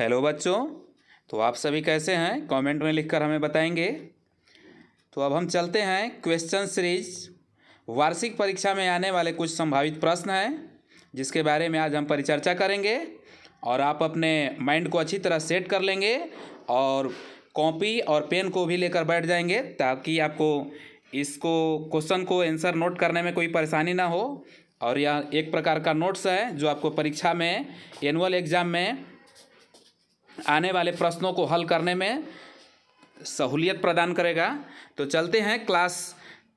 hello बच्चों तो आप सभी कैसे हैं कमेंट में लिखकर हमें बताएंगे तो अब हम चलते हैं क्वेश्चन सीरीज वार्षिक परीक्षा में आने वाले कुछ संभावित प्रश्न हैं जिसके बारे में आज हम परिचर्चा करेंगे और आप अपने माइंड को अच्छी तरह सेट कर लेंगे और कॉपी और पेन को भी लेकर बैठ जाएंगे ताकि आपको इसको क्वेश्चन को आंसर नोट करने में कोई परेशानी ना हो और यह एक प्रकार का नोट्स है जो आपको परीक्षा में एनुअल एग्ज़ाम में आने वाले प्रश्नों को हल करने में सहूलियत प्रदान करेगा तो चलते हैं क्लास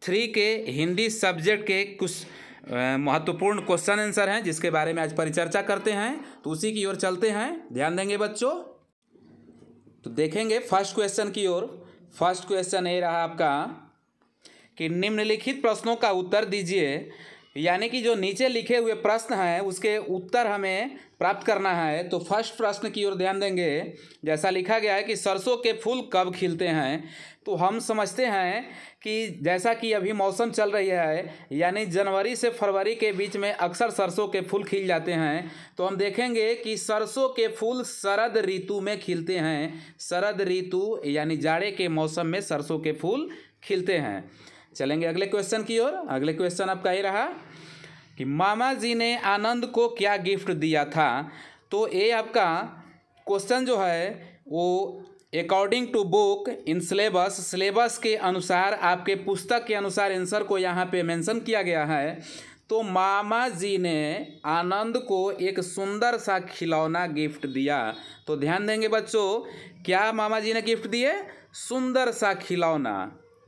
थ्री के हिंदी सब्जेक्ट के कुछ महत्वपूर्ण क्वेश्चन आंसर हैं जिसके बारे में आज परिचर्चा करते हैं तो उसी की ओर चलते हैं ध्यान देंगे बच्चों तो देखेंगे फर्स्ट क्वेश्चन की ओर फर्स्ट क्वेश्चन ये रहा आपका कि निम्नलिखित प्रश्नों का उत्तर दीजिए यानी कि जो नीचे लिखे हुए प्रश्न हैं उसके उत्तर हमें प्राप्त करना है तो फर्स्ट प्रश्न की ओर ध्यान देंगे जैसा लिखा गया है कि सरसों के फूल कब खिलते हैं तो हम समझते हैं कि जैसा कि अभी मौसम चल रही है यानी जनवरी से फरवरी के बीच में अक्सर सरसों के फूल खिल जाते हैं तो हम देखेंगे कि सरसों के फूल शरद ऋतु में खिलते हैं शरद ऋतु यानी जाड़े के मौसम में सरसों के फूल खिलते हैं चलेंगे अगले क्वेश्चन की ओर अगले क्वेश्चन आपका ही रहा कि मामा जी ने आनंद को क्या गिफ्ट दिया था तो ये आपका क्वेश्चन जो है वो according to book in syllabus syllabus के अनुसार आपके पुस्तक के अनुसार आंसर को यहाँ पे मेंशन किया गया है तो मामा जी ने आनंद को एक सुंदर सा खिलौना गिफ्ट दिया तो ध्यान देंगे बच्चों क्या मामा जी ने गिफ्ट दिए सुंदर सा खिलौना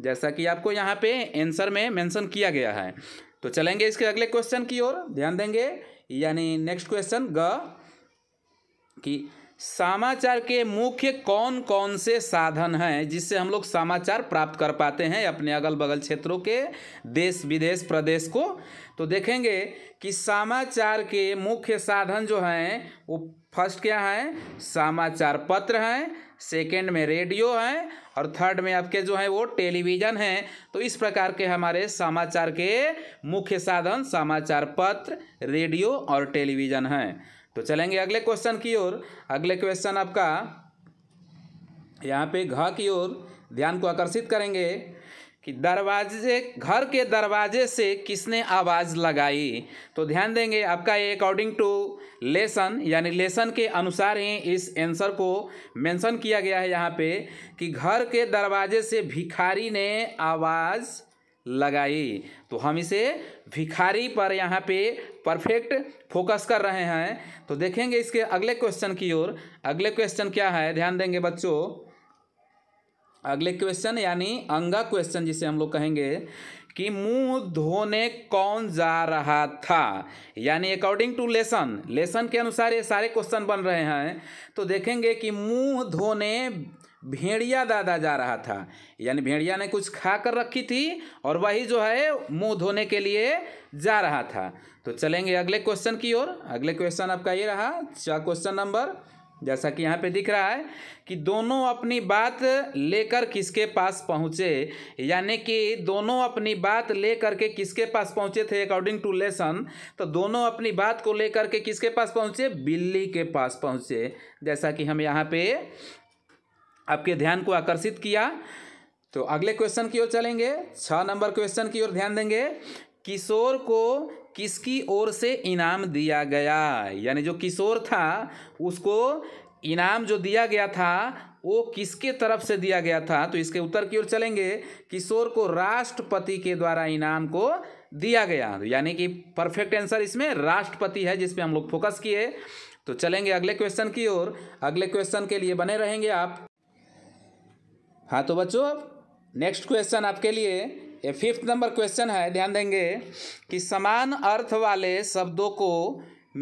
जैसा कि आपको यहाँ पे आंसर में मेंशन किया गया है तो चलेंगे इसके अगले क्वेश्चन की ओर ध्यान देंगे यानी नेक्स्ट क्वेश्चन ग कि समाचार के मुख्य कौन कौन से साधन हैं जिससे हम लोग समाचार प्राप्त कर पाते हैं अपने अगल बगल क्षेत्रों के देश विदेश प्रदेश को तो देखेंगे कि समाचार के मुख्य साधन जो हैं वो फर्स्ट क्या है समाचार पत्र हैं सेकेंड में रेडियो है और थर्ड में आपके जो है वो टेलीविज़न है तो इस प्रकार के हमारे समाचार के मुख्य साधन समाचार पत्र रेडियो और टेलीविज़न हैं तो चलेंगे अगले क्वेश्चन की ओर अगले क्वेश्चन आपका यहाँ पे घ की ओर ध्यान को आकर्षित करेंगे कि दरवाजे घर के दरवाजे से किसने आवाज़ लगाई तो ध्यान देंगे आपका ये अकॉर्डिंग टू लेसन यानी लेसन के अनुसार ही इस आंसर को मेंशन किया गया है यहाँ पे कि घर के दरवाजे से भिखारी ने आवाज़ लगाई तो हम इसे भिखारी पर यहाँ पे परफेक्ट फोकस कर रहे हैं तो देखेंगे इसके अगले क्वेश्चन की ओर अगले क्वेश्चन क्या है ध्यान देंगे बच्चों अगले क्वेश्चन यानी अंगा क्वेश्चन जिसे हम लोग कहेंगे कि मुंह धोने कौन जा रहा था यानी अकॉर्डिंग टू लेसन लेसन के अनुसार ये सारे क्वेश्चन बन रहे हैं तो देखेंगे कि मुंह धोने भेड़िया दादा जा रहा था यानी भेड़िया ने कुछ खा कर रखी थी और वही जो है मुंह धोने के लिए जा रहा था तो चलेंगे अगले क्वेश्चन की ओर अगले क्वेश्चन आपका ये रहा क्वेश्चन नंबर जैसा कि यहाँ पे दिख रहा है कि दोनों अपनी बात लेकर किसके पास पहुँचे यानी कि दोनों अपनी बात लेकर के किसके पास पहुँचे थे अकॉर्डिंग टू लेसन तो दोनों अपनी बात को लेकर के किसके पास पहुँचे बिल्ली के पास पहुँचे जैसा कि हम यहाँ पे आपके ध्यान को आकर्षित किया तो अगले क्वेश्चन की ओर चलेंगे छः नंबर क्वेश्चन की ओर ध्यान देंगे किशोर को किसकी ओर से इनाम दिया गया यानी जो किशोर था उसको इनाम जो दिया गया था वो किसके तरफ से दिया गया था तो इसके उत्तर की ओर चलेंगे किशोर को राष्ट्रपति के द्वारा इनाम को दिया गया तो यानी कि परफेक्ट आंसर इसमें राष्ट्रपति है जिसपे हम लोग फोकस किए तो चलेंगे अगले क्वेश्चन की ओर अगले क्वेश्चन के लिए बने रहेंगे आप हाँ तो बच्चों नेक्स्ट क्वेश्चन आपके लिए ये फिफ्थ नंबर क्वेश्चन है ध्यान देंगे कि समान अर्थ वाले शब्दों को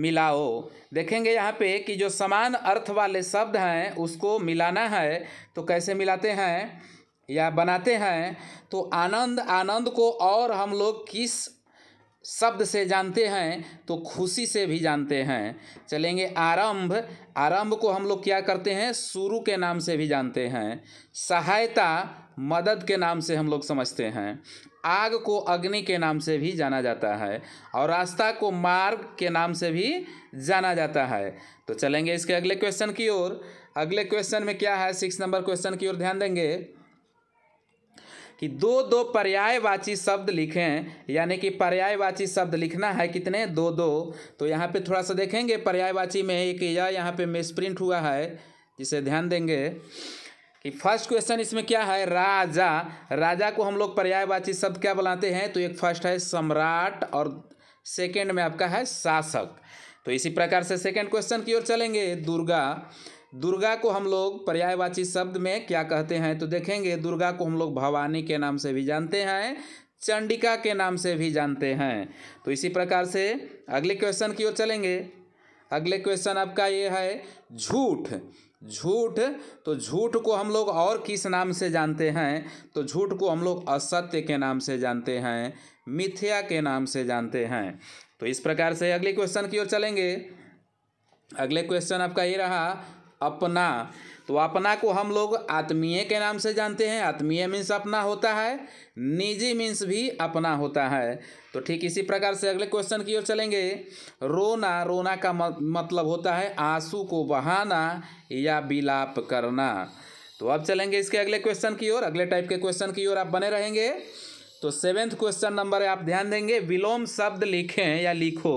मिलाओ देखेंगे यहाँ पे कि जो समान अर्थ वाले शब्द हैं उसको मिलाना है तो कैसे मिलाते हैं या बनाते हैं तो आनंद आनंद को और हम लोग किस शब्द से जानते हैं तो खुशी से भी जानते हैं चलेंगे आरंभ आरंभ को हम लोग क्या करते हैं शुरू के नाम से भी जानते हैं सहायता मदद के नाम से हम लोग समझते हैं आग को अग्नि के नाम से भी जाना जाता है और रास्ता को मार्ग के नाम से भी जाना जाता है तो चलेंगे इसके अगले क्वेश्चन की ओर अगले क्वेश्चन में क्या है सिक्स नंबर क्वेश्चन की ओर ध्यान देंगे कि दो दो पर्यायवाची शब्द लिखें यानी कि पर्यायवाची शब्द लिखना है कितने दो दो तो यहाँ पे थोड़ा सा देखेंगे पर्यायवाची में एक या यहाँ पे प्रिंट हुआ है जिसे ध्यान देंगे कि फर्स्ट क्वेश्चन इसमें क्या है राजा राजा को हम लोग पर्यायवाची शब्द क्या बुलाते हैं तो एक फर्स्ट है सम्राट और सेकेंड में आपका है शासक तो इसी प्रकार से सेकेंड क्वेश्चन की ओर चलेंगे दुर्गा दुर्गा को हम लोग पर्यायवाची शब्द में क्या कहते हैं तो देखेंगे दुर्गा को हम लोग भवानी के नाम से भी जानते हैं चंडिका के नाम से भी जानते हैं तो इसी प्रकार से अगले क्वेश्चन की ओर चलेंगे अगले क्वेश्चन आपका ये है झूठ झूठ तो झूठ को हम लोग और किस नाम से जानते हैं तो झूठ को हम लोग असत्य के नाम से जानते हैं मिथ्या के नाम से जानते हैं तो इस प्रकार से अगले क्वेश्चन की ओर चलेंगे अगले क्वेश्चन आपका ये रहा अपना तो अपना को हम लोग आत्मीय के नाम से जानते हैं आत्मीय मीन्स अपना होता है निजी मीन्स भी अपना होता है तो ठीक इसी प्रकार से अगले क्वेश्चन की ओर चलेंगे रोना रोना का मतलब होता है आंसू को बहाना या विलाप करना तो अब चलेंगे इसके अगले क्वेश्चन की ओर अगले टाइप के क्वेश्चन की ओर आप बने रहेंगे तो सेवेंथ क्वेश्चन नंबर है आप ध्यान देंगे विलोम शब्द लिखें या लिखो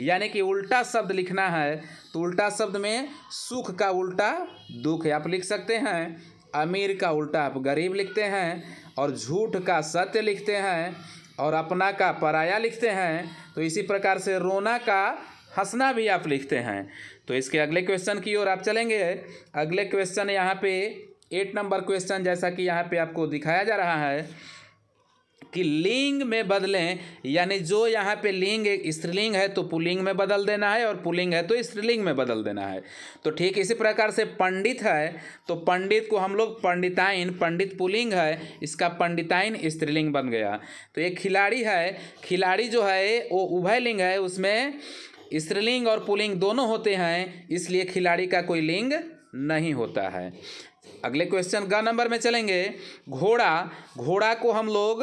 यानी कि उल्टा शब्द लिखना है तो उल्टा शब्द में सुख का उल्टा दुख है आप लिख सकते हैं अमीर का उल्टा आप गरीब लिखते हैं और झूठ का सत्य लिखते हैं और अपना का पराया लिखते हैं तो इसी प्रकार से रोना का हंसना भी आप लिखते हैं तो इसके अगले क्वेश्चन की ओर आप चलेंगे अगले क्वेश्चन यहाँ पे एट नंबर क्वेश्चन जैसा कि यहाँ पे आपको दिखाया जा रहा है कि लिंग में बदलें यानी जो यहाँ पे लिंग स्त्रीलिंग है तो पुलिंग में बदल देना है और पुलिंग है तो स्त्रीलिंग में बदल देना है तो ठीक इसी प्रकार से पंडित है तो पंडित को हम लोग पंडिताइन पंडित पुलिंग है इसका पंडिताइन स्त्रीलिंग बन गया तो ये खिलाड़ी है खिलाड़ी जो है वो उभय लिंग है उसमें स्त्रीलिंग और पुलिंग दोनों होते हैं इसलिए खिलाड़ी का कोई लिंग नहीं होता है अगले क्वेश्चन ग नंबर में चलेंगे घोड़ा घोड़ा को हम लोग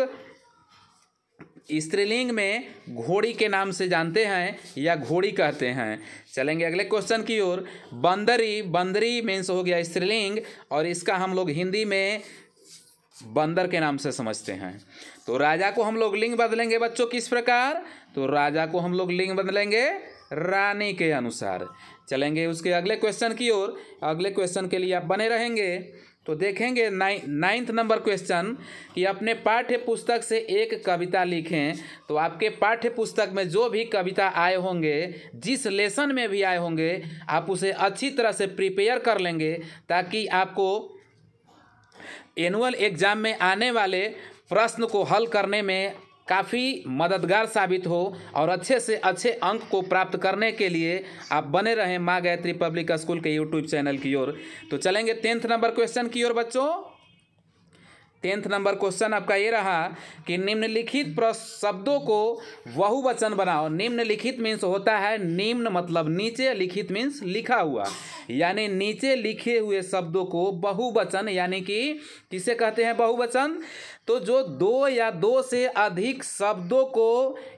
स्त्रीलिंग में घोड़ी के नाम से जानते हैं या घोड़ी कहते हैं चलेंगे अगले क्वेश्चन की ओर बंदरी बंदरी मीन्स हो गया स्त्रीलिंग और इसका हम लोग हिंदी में बंदर के नाम से समझते हैं तो राजा को हम लोग लिंग बदलेंगे बच्चों किस प्रकार तो राजा को हम लोग लिंग बदलेंगे रानी के अनुसार चलेंगे उसके अगले क्वेश्चन की ओर अगले क्वेश्चन के लिए आप बने रहेंगे तो देखेंगे नाइन नाइन्थ नंबर क्वेश्चन कि अपने पाठ्य पुस्तक से एक कविता लिखें तो आपके पाठ्य पुस्तक में जो भी कविता आए होंगे जिस लेसन में भी आए होंगे आप उसे अच्छी तरह से प्रिपेयर कर लेंगे ताकि आपको एनुअल एग्ज़ाम में आने वाले प्रश्न को हल करने में काफ़ी मददगार साबित हो और अच्छे से अच्छे अंक को प्राप्त करने के लिए आप बने रहें माँ गायत्री पब्लिक स्कूल के यूट्यूब चैनल की ओर तो चलेंगे टेंथ नंबर क्वेश्चन की ओर बच्चों टेंथ नंबर क्वेश्चन आपका ये रहा कि निम्नलिखित शब्दों को बहुवचन बनाओ निम्नलिखित मीन्स होता है निम्न मतलब नीचे लिखित मीन्स लिखा हुआ यानी नीचे लिखे हुए शब्दों को बहुवचन यानी कि किसे कहते हैं बहुवचन तो जो दो या दो से अधिक शब्दों को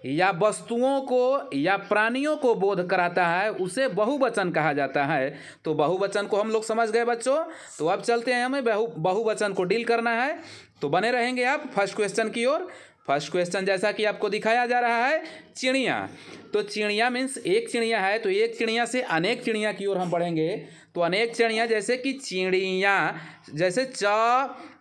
या वस्तुओं को या प्राणियों को बोध कराता है उसे बहुवचन कहा जाता है तो बहुवचन को हम लोग समझ गए बच्चों तो अब चलते हैं हमें बहु बहुवचन को डील करना है तो बने रहेंगे आप फर्स्ट क्वेश्चन की ओर फर्स्ट क्वेश्चन जैसा कि आपको दिखाया जा रहा है चिड़िया तो चिड़िया मीन्स एक चिड़िया है तो एक चिड़िया से अनेक चिड़िया की ओर हम पढ़ेंगे तो अनेक चिड़िया जैसे कि चिड़िया जैसे च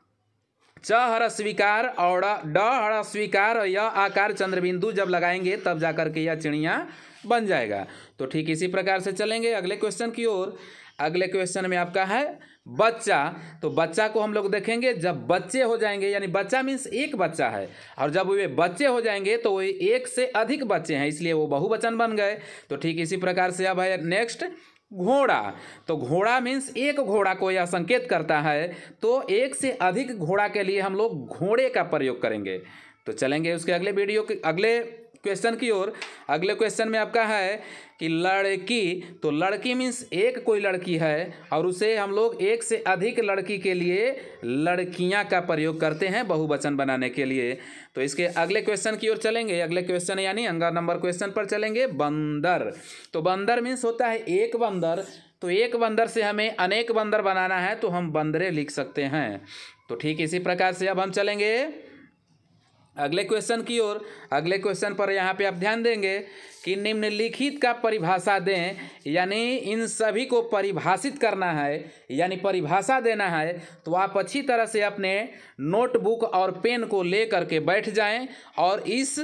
च हरस्वीकार और ड हरस्वीकार और यह आकार चंद्रबिंदु जब लगाएंगे तब जा के यह चिड़िया बन जाएगा तो ठीक इसी प्रकार से चलेंगे अगले क्वेश्चन की ओर अगले क्वेश्चन में आपका है बच्चा तो बच्चा को हम लोग देखेंगे जब बच्चे हो जाएंगे यानी बच्चा मीन्स एक बच्चा है और जब वे बच्चे हो जाएंगे तो वे एक से अधिक बच्चे हैं इसलिए वो बहुवचन बन गए तो ठीक इसी प्रकार से अब है नेक्स्ट घोड़ा तो घोड़ा मीन्स एक घोड़ा को यह संकेत करता है तो एक से अधिक घोड़ा के लिए हम लोग घोड़े का प्रयोग करेंगे तो चलेंगे उसके अगले वीडियो के अगले क्वेश्चन की ओर अगले क्वेश्चन में आपका है कि लड़की तो लड़की मीन्स एक कोई लड़की है और उसे हम लोग एक से अधिक लड़की के लिए लड़कियां का प्रयोग करते हैं बहुवचन बनाने के लिए तो इसके अगले क्वेश्चन की ओर चलेंगे अगले क्वेश्चन यानी अंगा नंबर क्वेश्चन पर चलेंगे बंदर तो बंदर मीन्स होता है एक बंदर तो एक बंदर से हमें अनेक बंदर बनाना है तो हम बंदरे लिख सकते हैं तो ठीक इसी प्रकार से अब हम चलेंगे अगले क्वेश्चन की ओर अगले क्वेश्चन पर यहाँ पे आप ध्यान देंगे कि निम्नलिखित का परिभाषा दें यानी इन सभी को परिभाषित करना है यानी परिभाषा देना है तो आप अच्छी तरह से अपने नोटबुक और पेन को ले करके बैठ जाएं और इस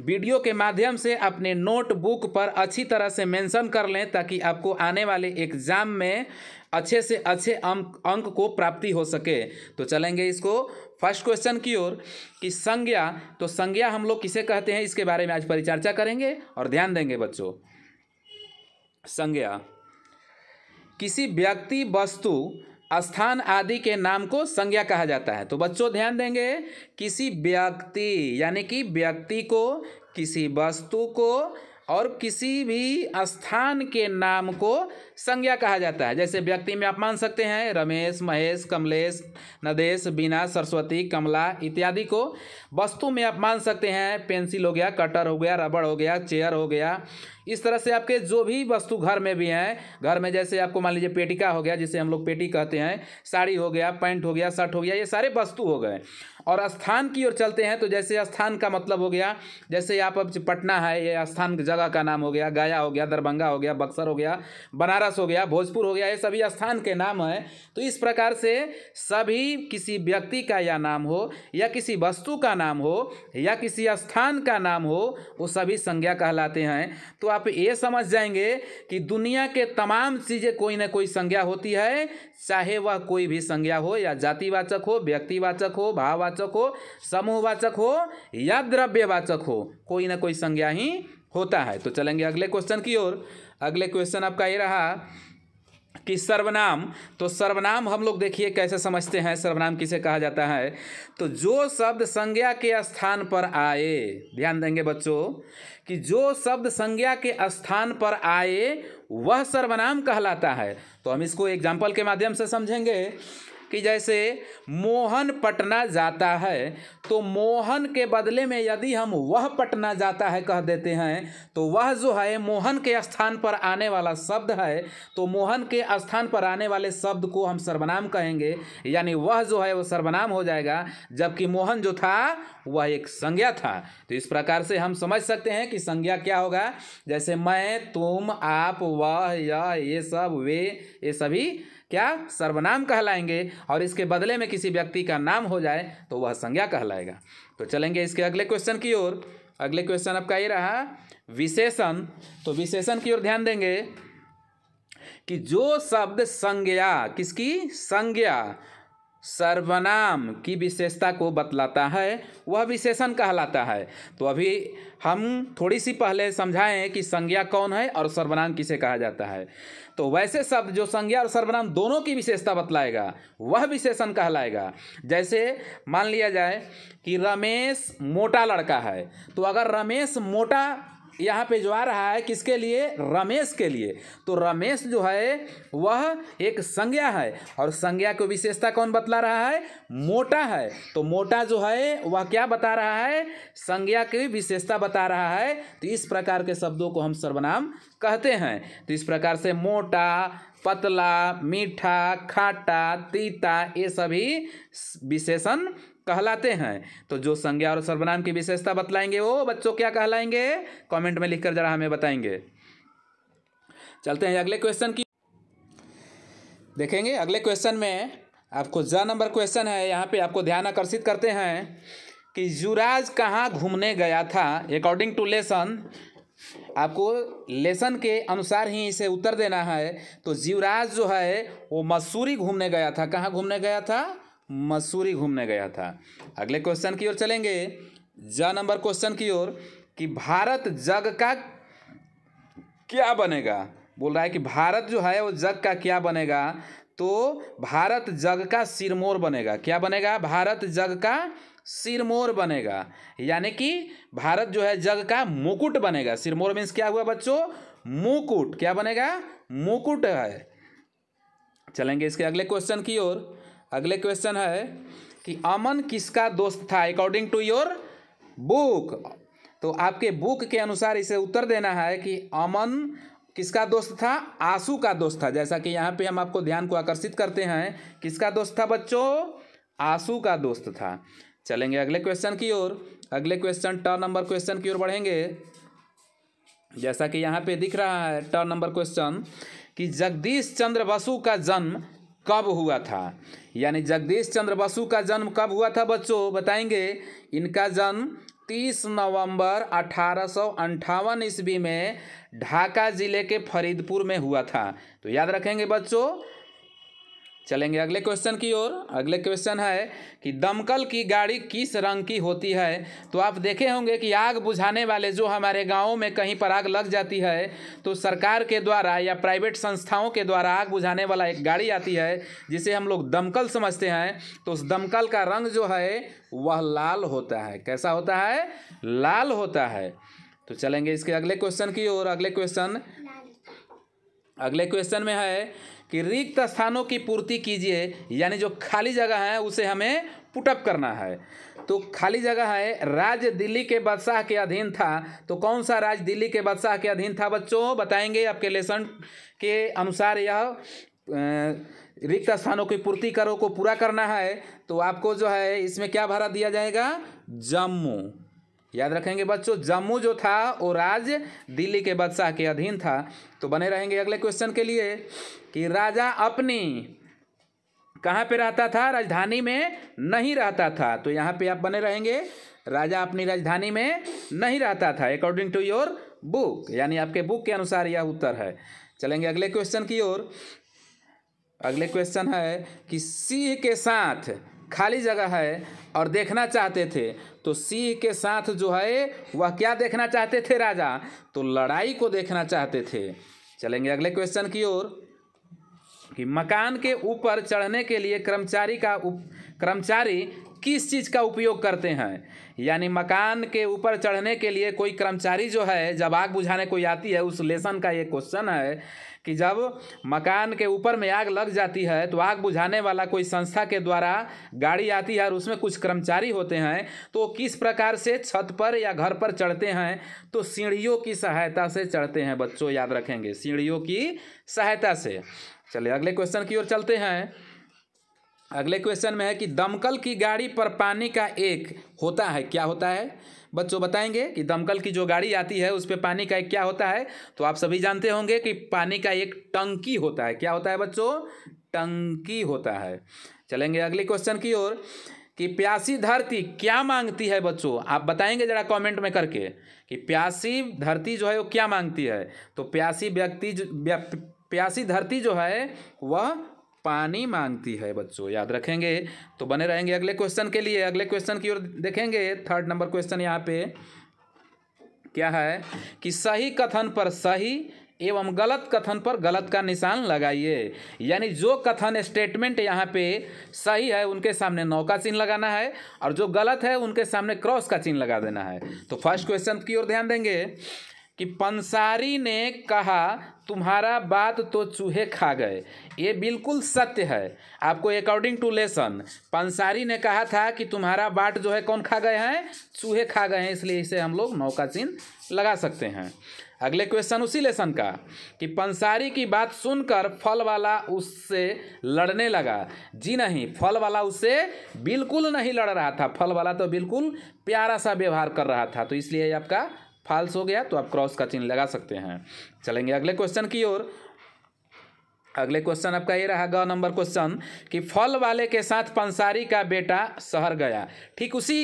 वीडियो के माध्यम से अपने नोटबुक पर अच्छी तरह से मेंशन कर लें ताकि आपको आने वाले एग्ज़ाम में अच्छे से अच्छे अंक अंक को प्राप्ति हो सके तो चलेंगे इसको फर्स्ट क्वेश्चन की ओर कि संज्ञा तो संज्ञा हम लोग किसे कहते हैं इसके बारे में आज परिचर्चा करेंगे और ध्यान देंगे बच्चों संज्ञा किसी व्यक्ति वस्तु स्थान आदि के नाम को संज्ञा कहा जाता है तो बच्चों ध्यान देंगे किसी व्यक्ति यानी कि व्यक्ति को किसी वस्तु को और किसी भी स्थान के नाम को संज्ञा कहा जाता है जैसे व्यक्ति में आप मान सकते हैं रमेश महेश कमलेश नदेश बीना सरस्वती कमला इत्यादि को वस्तु में आप मान सकते हैं पेंसिल हो गया कटर हो गया रबड़ हो गया चेयर हो गया इस तरह से आपके जो भी वस्तु घर में भी हैं घर में जैसे आपको मान लीजिए पेटिका हो गया जिसे हम लोग पेटी कहते हैं साड़ी हो गया पैंट हो गया शर्ट हो गया ये सारे वस्तु हो गए और स्थान की ओर चलते हैं तो जैसे स्थान का मतलब हो गया जैसे आप अब पटना है ये स्थान जगह का नाम हो गया गया हो गया दरभंगा हो गया बक्सर हो गया बनारस हो गया भोजपुर हो गया ये सभी स्थान के नाम हैं तो इस प्रकार से सभी किसी व्यक्ति का या नाम हो या किसी वस्तु का नाम हो या किसी स्थान का नाम हो वो सभी संज्ञा कहलाते हैं तो आप ये समझ जाएंगे कि दुनिया के तमाम चीज़ें कोई ना कोई संज्ञा होती है चाहे वह कोई भी संज्ञा हो या जातिवाचक हो व्यक्तिवाचक हो भाववाचक वाचक हो समूहवाचक हो या द्रव्यवाचक हो कोई ना कोई संज्ञा ही होता है तो चलेंगे अगले क्वेश्चन की ओर अगले क्वेश्चन आपका ये रहा कि सर्वनाम तो सर्वनाम हम लोग देखिए कैसे समझते हैं सर्वनाम किसे कहा जाता है तो जो शब्द संज्ञा के स्थान पर आए ध्यान देंगे बच्चों कि जो शब्द संज्ञा के स्थान पर आए वह सर्वनाम कहलाता है तो हम इसको एग्जाम्पल के माध्यम से समझेंगे कि जैसे मोहन पटना जाता है तो मोहन के बदले में यदि हम वह पटना जाता है कह देते हैं तो वह जो है मोहन के स्थान पर आने वाला शब्द है तो मोहन के स्थान पर आने वाले शब्द को हम सर्वनाम कहेंगे यानी वह जो है वह सर्वनाम हो जाएगा जबकि मोहन जो था वह एक संज्ञा था तो इस प्रकार से हम समझ सकते हैं कि संज्ञा क्या होगा जैसे मैं तुम आप वह यह ये सब वे ये सभी क्या सर्वनाम कहलाएंगे और इसके बदले में किसी व्यक्ति का नाम हो जाए तो वह संज्ञा कहलाएगा तो चलेंगे इसके अगले क्वेश्चन की ओर अगले क्वेश्चन आपका ये रहा विशेषण तो विशेषण की ओर ध्यान देंगे कि जो शब्द संज्ञा किसकी संज्ञा सर्वनाम की विशेषता को बतलाता है वह विशेषण कहलाता है तो अभी हम थोड़ी सी पहले समझाएं कि संज्ञा कौन है और सर्वनाम किसे कहा जाता है तो वैसे शब्द जो संज्ञा और सर्वनाम दोनों की विशेषता बतलाएगा वह विशेषण कहलाएगा जैसे मान लिया जाए कि रमेश मोटा लड़का है तो अगर रमेश मोटा यहाँ पे जो आ रहा है किसके लिए रमेश के लिए तो रमेश जो है वह एक संज्ञा है और संज्ञा को विशेषता कौन बतला रहा है मोटा है तो मोटा जो है वह क्या बता रहा है संज्ञा की विशेषता बता रहा है तो इस प्रकार के शब्दों को हम सर्वनाम कहते हैं तो इस प्रकार से मोटा पतला मीठा खाटा तीता ये सभी विशेषण कहलाते हैं तो जो संज्ञा और सर्वनाम की विशेषता बतलाएंगे वो बच्चों क्या कहलाएंगे कमेंट में लिखकर जरा हमें बताएंगे चलते हैं अगले क्वेश्चन की देखेंगे अगले क्वेश्चन में आपको ज नंबर क्वेश्चन है यहाँ पे आपको ध्यान आकर्षित करते हैं कि युवराज कहाँ घूमने गया था अकॉर्डिंग टू लेसन आपको लेसन के अनुसार ही इसे उत्तर देना है तो जीवराज जो है वो मसूरी घूमने गया था कहाँ घूमने गया था मसूरी घूमने गया था अगले क्वेश्चन की ओर चलेंगे ज नंबर क्वेश्चन की ओर कि भारत जग का क्या बनेगा बोल रहा है कि भारत जो है वो जग का क्या बनेगा तो भारत जग का सिरमोर बनेगा क्या बनेगा भारत जग का सिरमोर बनेगा यानी कि भारत जो है जग का मुकुट बनेगा सिरमोर मीन्स क्या हुआ बच्चों मुकुट क्या बनेगा मुकुट है चलेंगे इसके अगले क्वेश्चन की ओर अगले क्वेश्चन है कि अमन किसका दोस्त था अकॉर्डिंग टू योर बुक तो आपके बुक के अनुसार इसे उत्तर देना है कि अमन किसका दोस्त था आंसू का दोस्त था जैसा कि यहाँ पे हम आपको ध्यान को आकर्षित करते हैं किसका दोस्त था बच्चों आंसू का दोस्त था चलेंगे अगले क्वेश्चन की ओर अगले क्वेश्चन टर्न नंबर क्वेश्चन की ओर बढ़ेंगे जैसा कि यहाँ पे दिख रहा है टर्न नंबर क्वेश्चन कि जगदीश चंद्र बसु का जन्म कब हुआ था यानी जगदीश चंद्र बसु का जन्म कब हुआ था बच्चों बताएंगे इनका जन्म 30 नवंबर अठारह ईस्वी में ढाका ज़िले के फरीदपुर में हुआ था तो याद रखेंगे बच्चों चलेंगे अगले क्वेश्चन की ओर अगले क्वेश्चन है कि दमकल की गाड़ी किस रंग की होती है तो आप देखे होंगे कि आग बुझाने वाले जो हमारे गांवों में कहीं पर आग लग जाती है तो सरकार के द्वारा या प्राइवेट संस्थाओं के द्वारा आग बुझाने वाला एक गाड़ी आती है जिसे हम लोग दमकल समझते हैं तो उस दमकल का रंग जो है वह लाल होता है कैसा होता है लाल होता है तो चलेंगे इसके अगले क्वेश्चन की ओर अगले क्वेश्चन अगले क्वेश्चन में है कि रिक्त स्थानों की पूर्ति कीजिए यानी जो खाली जगह है उसे हमें पुटअप करना है तो खाली जगह है राज्य दिल्ली के बादशाह के अधीन था तो कौन सा राज्य दिल्ली के बादशाह के अधीन था बच्चों बताएंगे आपके लेसन के अनुसार यह रिक्त स्थानों की पूर्ति करो को पूरा करना है तो आपको जो है इसमें क्या भरा दिया जाएगा जम्मू याद रखेंगे बच्चों जम्मू जो था वो राज्य दिल्ली के बादशाह के अधीन था तो बने रहेंगे अगले क्वेश्चन के लिए कि राजा अपनी कहाँ पे रहता था राजधानी में नहीं रहता था तो यहाँ पे आप बने रहेंगे राजा अपनी राजधानी में नहीं रहता था अकॉर्डिंग टू योर बुक यानी आपके बुक के अनुसार यह उत्तर है चलेंगे अगले क्वेश्चन की ओर अगले क्वेश्चन है कि सिंह के साथ खाली जगह है और देखना चाहते थे तो सिंह के साथ जो है वह क्या देखना चाहते थे राजा तो लड़ाई को देखना चाहते थे चलेंगे अगले क्वेश्चन की ओर कि मकान के ऊपर चढ़ने के लिए कर्मचारी का उप कर्मचारी किस चीज़ का उपयोग करते हैं यानी मकान के ऊपर चढ़ने के लिए कोई कर्मचारी जो है जब आग बुझाने कोई आती है उस लेसन का ये क्वेश्चन है कि जब मकान के ऊपर में आग लग जाती है तो आग बुझाने वाला कोई संस्था के द्वारा गाड़ी आती है और उसमें कुछ कर्मचारी होते हैं तो वो किस प्रकार से छत पर या घर पर चढ़ते हैं तो सीढ़ियों की सहायता से चढ़ते हैं बच्चों याद रखेंगे सीढ़ियों की सहायता से चलिए अगले क्वेश्चन की ओर चलते हैं अगले क्वेश्चन में है कि दमकल की गाड़ी पर पानी का एक होता है क्या होता है बच्चों बताएंगे कि दमकल की जो गाड़ी आती है उस पर पानी का एक क्या होता है तो आप सभी जानते होंगे कि पानी का एक टंकी होता है क्या होता है बच्चों टंकी होता है चलेंगे अगले क्वेश्चन की ओर कि प्यासी धरती क्या मांगती है बच्चों आप बताएंगे जरा कमेंट में करके कि प्यासी धरती जो है वो क्या मांगती है तो प्यासी व्यक्ति जो प्यासी धरती जो है वह पानी मांगती है बच्चों याद रखेंगे तो बने रहेंगे अगले क्वेश्चन के लिए अगले क्वेश्चन की ओर देखेंगे थर्ड नंबर क्वेश्चन यहाँ पे क्या है कि सही कथन पर सही एवं गलत कथन पर गलत का निशान लगाइए यानी जो कथन स्टेटमेंट यहाँ पे सही है उनके सामने नौ का चिन्ह लगाना है और जो गलत है उनके सामने क्रॉस का चिन्ह लगा देना है तो फर्स्ट क्वेश्चन की ओर ध्यान देंगे कि पंसारी ने कहा तुम्हारा बात तो चूहे खा गए ये बिल्कुल सत्य है आपको अकॉर्डिंग टू लेसन पंसारी ने कहा था कि तुम्हारा बाट जो है कौन खा गए हैं चूहे खा गए हैं इसलिए इसे हम लोग नौका चिन्ह लगा सकते हैं अगले क्वेश्चन उसी लेसन का कि पंसारी की बात सुनकर फल वाला उससे लड़ने लगा जी नहीं फल वाला उससे बिल्कुल नहीं लड़ रहा था फल वाला तो बिल्कुल प्यारा सा व्यवहार कर रहा था तो इसलिए आपका फाल्स हो गया तो आप क्रॉस का चिन्ह लगा सकते हैं चलेंगे अगले क्वेश्चन की ओर अगले क्वेश्चन आपका ये रहा गौ नंबर क्वेश्चन कि फल वाले के साथ पंसारी का बेटा शहर गया ठीक उसी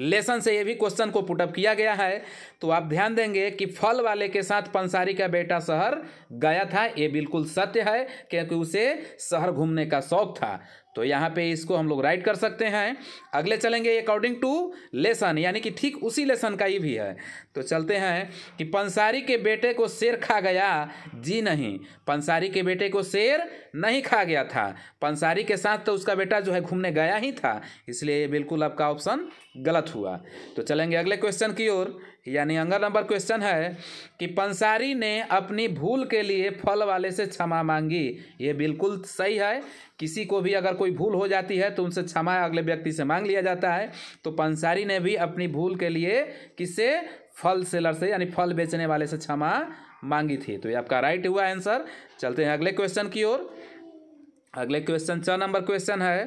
लेसन से ये भी क्वेश्चन को पुटअप किया गया है तो आप ध्यान देंगे कि फल वाले के साथ पंसारी का बेटा शहर गया था ये बिल्कुल सत्य है क्योंकि उसे शहर घूमने का शौक था तो यहाँ पे इसको हम लोग राइट कर सकते हैं अगले चलेंगे अकॉर्डिंग टू लेसन यानी कि ठीक उसी लेसन का ही भी है तो चलते हैं कि पंसारी के बेटे को शेर खा गया जी नहीं पंसारी के बेटे को शेर नहीं खा गया था पंसारी के साथ तो उसका बेटा जो है घूमने गया ही था इसलिए ये बिल्कुल आपका ऑप्शन गलत हुआ तो चलेंगे अगले क्वेश्चन की ओर यानी अगला नंबर क्वेश्चन है कि पंसारी ने अपनी भूल के लिए फल वाले से क्षमा मांगी ये बिल्कुल सही है किसी को भी अगर कोई भूल हो जाती है तो उनसे क्षमा अगले व्यक्ति से मांग लिया जाता है तो पंसारी ने भी अपनी भूल के लिए किसे फल सेलर से यानी फल बेचने वाले से क्षमा मांगी थी तो ये आपका राइट हुआ आंसर चलते हैं अगले क्वेश्चन की ओर अगले क्वेश्चन छ नंबर क्वेश्चन है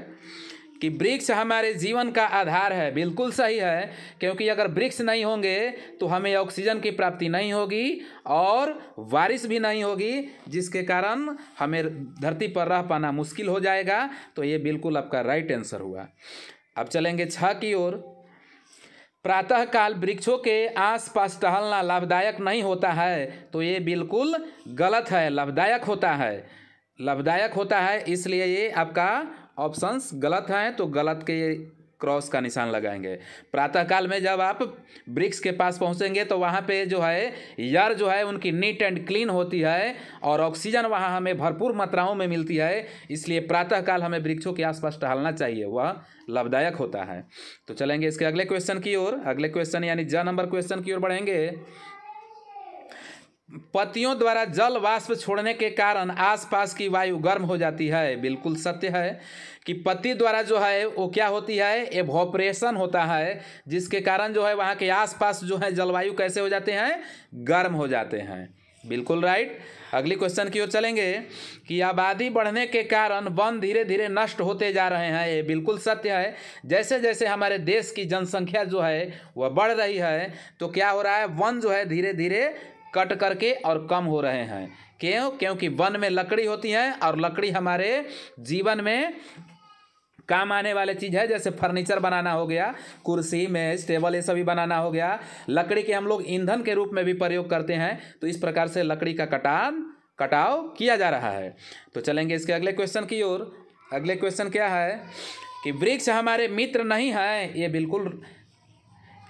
कि वृक्ष हमारे जीवन का आधार है बिल्कुल सही है क्योंकि अगर वृक्ष नहीं होंगे तो हमें ऑक्सीजन की प्राप्ति नहीं होगी और बारिश भी नहीं होगी जिसके कारण हमें धरती पर रह पाना मुश्किल हो जाएगा तो ये बिल्कुल आपका राइट आंसर हुआ अब चलेंगे छः की ओर प्रातःकाल वृक्षों के आसपास टहलना लाभदायक नहीं होता है तो ये बिल्कुल गलत है लाभदायक होता है लाभदायक होता है इसलिए ये आपका ऑप्शंस गलत हैं तो गलत के क्रॉस का निशान लगाएंगे प्रातःकाल में जब आप ब्रिक्स के पास पहुंचेंगे तो वहाँ पे जो है यार जो है उनकी नीट एंड क्लीन होती है और ऑक्सीजन वहाँ हमें भरपूर मात्राओं में मिलती है इसलिए प्रातःकाल हमें वृक्षों के आसपास टहलना चाहिए वह लाभदायक होता है तो चलेंगे इसके अगले क्वेश्चन की ओर अगले क्वेश्चन यानी ज नंबर क्वेश्चन की ओर बढ़ेंगे पतियों द्वारा जल वाष्प छोड़ने के कारण आसपास की वायु गर्म हो जाती है बिल्कुल सत्य है कि पति द्वारा जो है वो क्या होती है एवोपरेशन होता है जिसके कारण जो है वहाँ के आसपास जो है जलवायु कैसे हो जाते हैं गर्म हो जाते हैं बिल्कुल राइट अगली क्वेश्चन की ओर चलेंगे कि आबादी बढ़ने के कारण वन धीरे धीरे नष्ट होते जा रहे हैं ये बिल्कुल सत्य है जैसे जैसे हमारे देश की जनसंख्या जो है वह बढ़ रही है तो क्या हो रहा है वन जो है धीरे धीरे कट करके और कम हो रहे हैं क्यों क्योंकि वन में लकड़ी होती है और लकड़ी हमारे जीवन में काम आने वाले चीज़ है जैसे फर्नीचर बनाना हो गया कुर्सी मेज टेबल ये सभी बनाना हो गया लकड़ी के हम लोग ईंधन के रूप में भी प्रयोग करते हैं तो इस प्रकार से लकड़ी का कटान कटाव किया जा रहा है तो चलेंगे इसके अगले क्वेश्चन की ओर अगले क्वेश्चन क्या है कि वृक्ष हमारे मित्र नहीं हैं ये बिल्कुल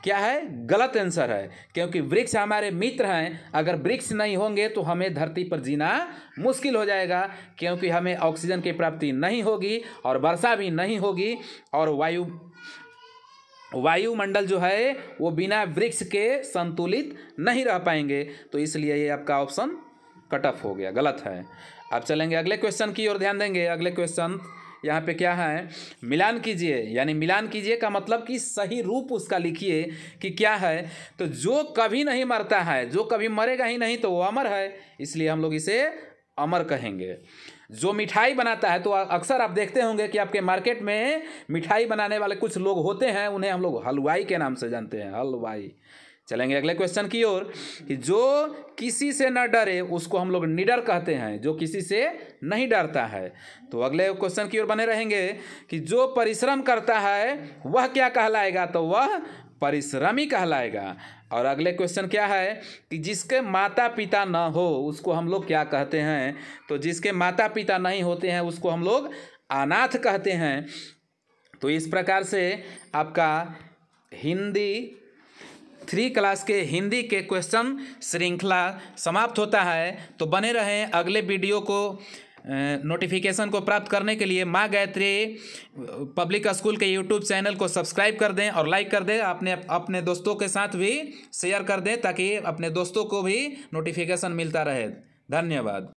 क्या है गलत आंसर है क्योंकि वृक्ष हमारे मित्र हैं अगर वृक्ष नहीं होंगे तो हमें धरती पर जीना मुश्किल हो जाएगा क्योंकि हमें ऑक्सीजन की प्राप्ति नहीं होगी और वर्षा भी नहीं होगी और वायु वायुमंडल जो है वो बिना वृक्ष के संतुलित नहीं रह पाएंगे तो इसलिए ये आपका ऑप्शन कट ऑफ हो गया गलत है अब चलेंगे अगले क्वेश्चन की ओर ध्यान देंगे अगले क्वेश्चन यहाँ पे क्या है मिलान कीजिए यानी मिलान कीजिए का मतलब कि सही रूप उसका लिखिए कि क्या है तो जो कभी नहीं मरता है जो कभी मरेगा ही नहीं तो वो अमर है इसलिए हम लोग इसे अमर कहेंगे जो मिठाई बनाता है तो अक्सर आप देखते होंगे कि आपके मार्केट में मिठाई बनाने वाले कुछ लोग होते हैं उन्हें हम लोग हलवाई के नाम से जानते हैं हलवाई चलेंगे अगले क्वेश्चन की ओर कि जो किसी से न डरे उसको हम लोग निडर कहते हैं जो किसी से नहीं डरता है तो अगले क्वेश्चन की ओर बने रहेंगे कि जो परिश्रम करता है वह क्या कहलाएगा तो वह परिश्रमी कहलाएगा और अगले क्वेश्चन क्या है कि जिसके माता पिता न हो उसको हम लोग क्या कहते हैं तो जिसके माता पिता नहीं होते हैं उसको हम लोग अनाथ कहते हैं तो इस प्रकार से आपका हिंदी थ्री क्लास के हिंदी के क्वेश्चन श्रृंखला समाप्त होता है तो बने रहें अगले वीडियो को नोटिफिकेशन को प्राप्त करने के लिए माँ गायत्री पब्लिक स्कूल के यूट्यूब चैनल को सब्सक्राइब कर दें और लाइक कर दें अपने अपने दोस्तों के साथ भी शेयर कर दें ताकि अपने दोस्तों को भी नोटिफिकेशन मिलता रहे धन्यवाद